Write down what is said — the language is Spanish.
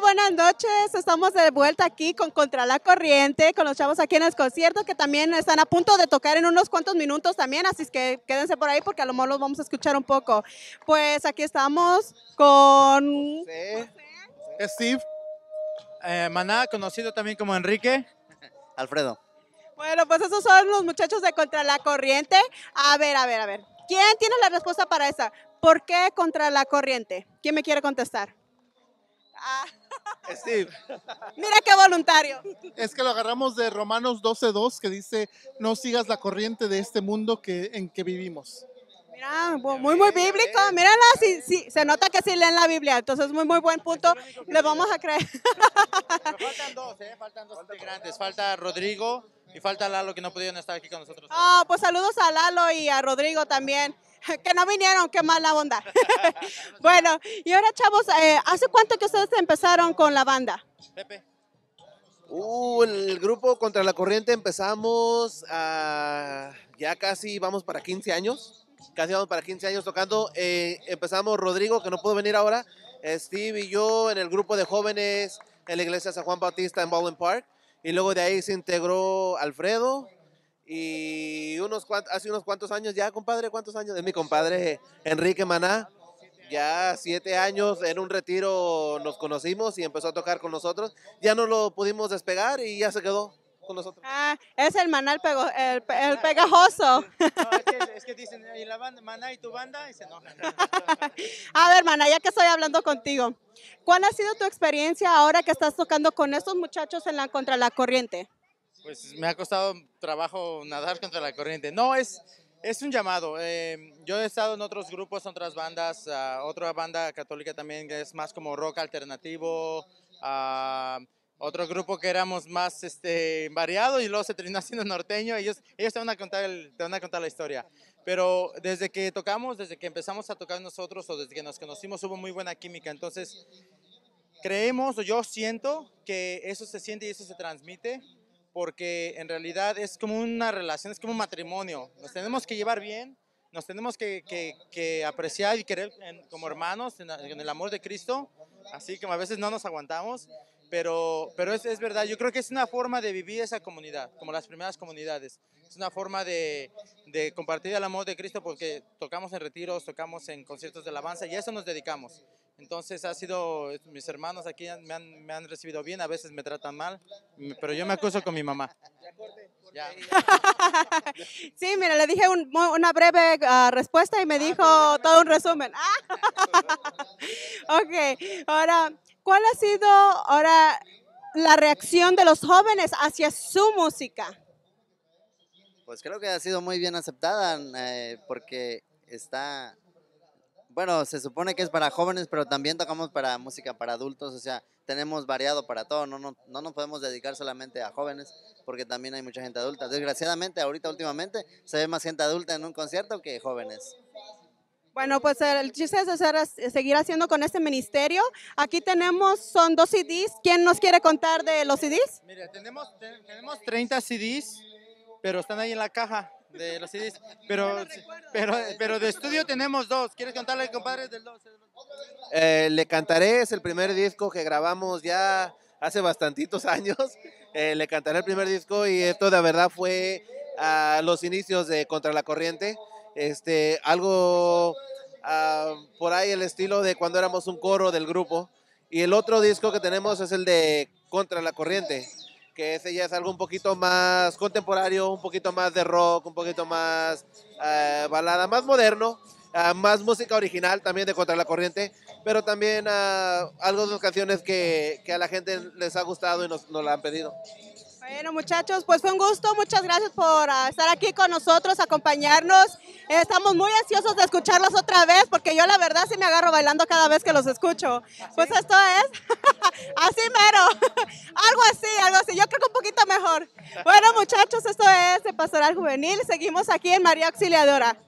buenas noches. Estamos de vuelta aquí con Contra la Corriente, con los chavos aquí en el concierto que también están a punto de tocar en unos cuantos minutos también, así que quédense por ahí porque a lo mejor los vamos a escuchar un poco. Pues aquí estamos con... Steve. Eh, Maná, conocido también como Enrique. Alfredo. Bueno, pues esos son los muchachos de Contra la Corriente. A ver, a ver, a ver. ¿Quién tiene la respuesta para esa? ¿Por qué Contra la Corriente? ¿Quién me quiere contestar? Steve. Mira qué voluntario. Es que lo agarramos de Romanos 12.2 que dice, no sigas la corriente de este mundo que, en que vivimos. Mira, muy, muy bíblico. Mírala, si se nota que sí leen la Biblia. Entonces, muy, muy buen punto. Le vamos a creer. faltan dos, ¿eh? Faltan dos integrantes. Falta Rodrigo y falta Lalo, que no pudieron estar aquí con nosotros. Ah, pues saludos a Lalo y a Rodrigo también. que no vinieron, qué mala onda. bueno, y ahora chavos, eh, ¿hace cuánto que ustedes empezaron con la banda? Pepe. Uh, el grupo Contra la Corriente empezamos ah, ya casi vamos para 15 años, casi vamos para 15 años tocando. Eh, empezamos Rodrigo, que no pudo venir ahora, Steve y yo en el grupo de jóvenes en la iglesia San Juan Bautista en Bowling Park. Y luego de ahí se integró Alfredo, y unos hace unos cuantos años ya, compadre, ¿cuántos años? Es mi compadre Enrique Maná. Ya siete años en un retiro nos conocimos y empezó a tocar con nosotros. Ya no lo pudimos despegar y ya se quedó con nosotros. Ah, es el maná el, el, pegajoso. es, que, dicen, ¿y la banda, maná y tu banda? Y se enojan. a ver, maná, ya que estoy hablando contigo, ¿cuál ha sido tu experiencia ahora que estás tocando con estos muchachos en la, contra la corriente? pues me ha costado trabajo nadar contra la corriente. No, es, es un llamado. Eh, yo he estado en otros grupos, otras bandas, ah, otra banda católica también que es más como rock alternativo, ah, otro grupo que éramos más este, variado y luego se terminó haciendo norteño. Ellos, ellos te, van a contar te van a contar la historia. Pero desde que tocamos, desde que empezamos a tocar nosotros o desde que nos conocimos, hubo muy buena química. Entonces, creemos o yo siento que eso se siente y eso se transmite porque en realidad es como una relación, es como un matrimonio. Nos tenemos que llevar bien, nos tenemos que, apreciar y querer como hermanos en, el amor de Cristo, así que a veces no nos aguantamos, pero, pero es, es, verdad, yo creo que es una forma de vivir esa comunidad, como las primeras comunidades. Es una forma de, de compartir el amor de Cristo porque tocamos en retiros, tocamos en conciertos de alabanza y a eso nos dedicamos. Entonces ha sido, mis hermanos aquí me han, recibido bien, a veces me tratan mal, pero yo me acuso con mi mamá. Sí, mira, le dije una breve ah, respuesta y me ah, dijo todo un resumen. ok, ahora, ¿cuál ha sido ahora la reacción de los jóvenes hacia su música? Pues creo que ha sido muy bien aceptada eh, porque está bueno, se supone que es para jóvenes, pero también tocamos para música para adultos, o sea, tenemos variado para todo, no, no, nos podemos dedicar solamente a jóvenes, porque también hay mucha gente adulta. Desgraciadamente, ahorita últimamente, se ve más gente adulta en un concierto que jóvenes. Bueno, pues eh, el chiste es eh, seguir haciendo con este ministerio. Aquí tenemos, son dos CDs. ¿Quién nos quiere contar de los CDs? Mira, tenemos, tenemos 30 CDs, pero están ahí en la caja de los CDs. Pero, pero, de estudio tenemos dos. ¿Quieres contarle compadre, del dos? Eh, le cantaré, es el primer disco que grabamos ya hace bastantitos años. Eh, le cantaré el primer disco y esto de verdad fue a los inicios de Contra la Corriente. Este, algo ah, por ahí el estilo de cuando éramos un coro del grupo. Y el otro disco que tenemos es el de Contra la Corriente que ese ya es algo un poquito más contemporáneo, un poquito más de rock, un poquito más eh, balada, más moderno, ah, más música original también de Contra la Corriente, pero también uh, canciones que, que, a la gente les ha gustado y nos, nos la han pedido. Bueno, muchachos, pues fue un gusto. Muchas gracias por ah, estar aquí con nosotros, acompañarnos. estamos muy ansiosos de escucharlos otra vez, porque yo la verdad sí me agarro bailando cada vez que los escucho. ¿Ah, pues esto es así mero. algo así, algo así. Yo creo que un poquito mejor. Bueno, muchachos, esto es de Pastoral Juvenil. Seguimos aquí en María Auxiliadora.